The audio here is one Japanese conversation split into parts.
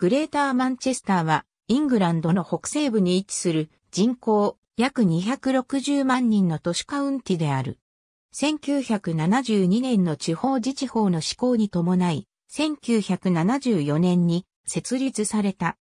グレーターマンチェスターは、イングランドの北西部に位置する人口約260万人の都市カウンティである。1972年の地方自治法の施行に伴い、1974年に設立された。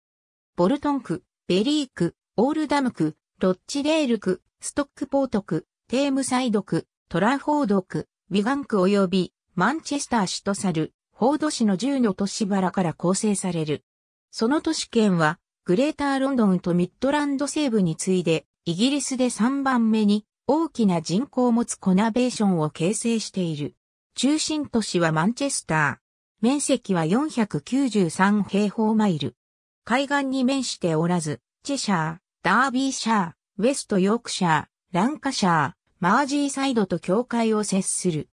ボルトン区、ベリー区、オールダム区、ロッチレール区、ストックポート区、テームサイド区、トラフォード区、ウィガン区及びマンチェスター市とサル、フォード市の10の都市原から構成される。その都市圏は、グレーターロンドンとミッドランド西部に次いで、イギリスで3番目に大きな人口を持つコナベーションを形成している。中心都市はマンチェスター。面積は493平方マイル。海岸に面しておらず、チェシャー、ダービーシャー、ウェストヨークシャー、ランカシャー、マージーサイドと境界を接する。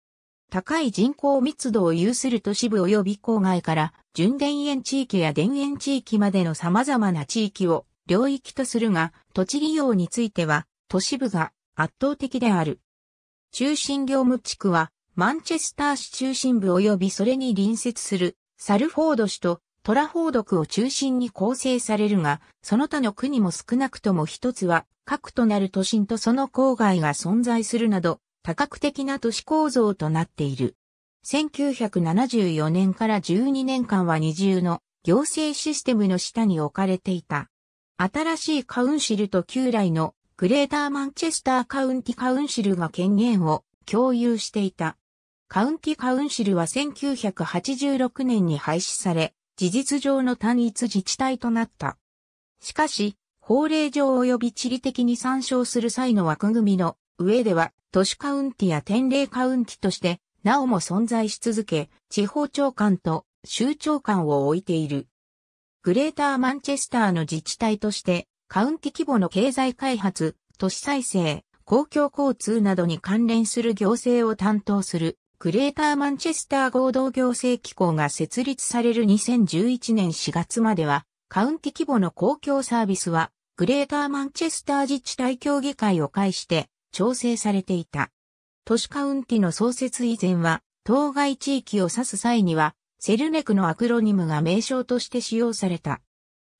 高い人口密度を有する都市部及び郊外から純田園地域や田園地域までの様々な地域を領域とするが、土地利用については都市部が圧倒的である。中心業務地区はマンチェスター市中心部及びそれに隣接するサルフォード市とトラフォード区を中心に構成されるが、その他の区にも少なくとも一つは、核となる都心とその郊外が存在するなど、多角的な都市構造となっている。1974年から12年間は二重の行政システムの下に置かれていた。新しいカウンシルと旧来のグレーターマンチェスターカウンティカウンシルが権限を共有していた。カウンティカウンシルは1986年に廃止され、事実上の単一自治体となった。しかし、法令上及び地理的に参照する際の枠組みの上では都市カウンティや天霊カウンティとしてなおも存在し続け、地方長官と州長官を置いている。グレーターマンチェスターの自治体として、カウンティ規模の経済開発、都市再生、公共交通などに関連する行政を担当する、グレーターマンチェスター合同行政機構が設立される2011年4月までは、カウンティ規模の公共サービスは、グレーターマンチェスター自治体協議会を介して、調整されていた。都市カウンティの創設以前は、当該地域を指す際には、セルネクのアクロニムが名称として使用された。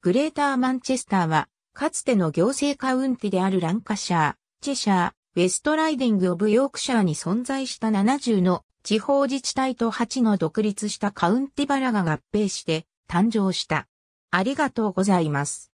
グレーターマンチェスターは、かつての行政カウンティであるランカシャー、チェシャー、ウェストライディング・オブ・ヨークシャーに存在した70の地方自治体と8の独立したカウンティバラが合併して誕生した。ありがとうございます。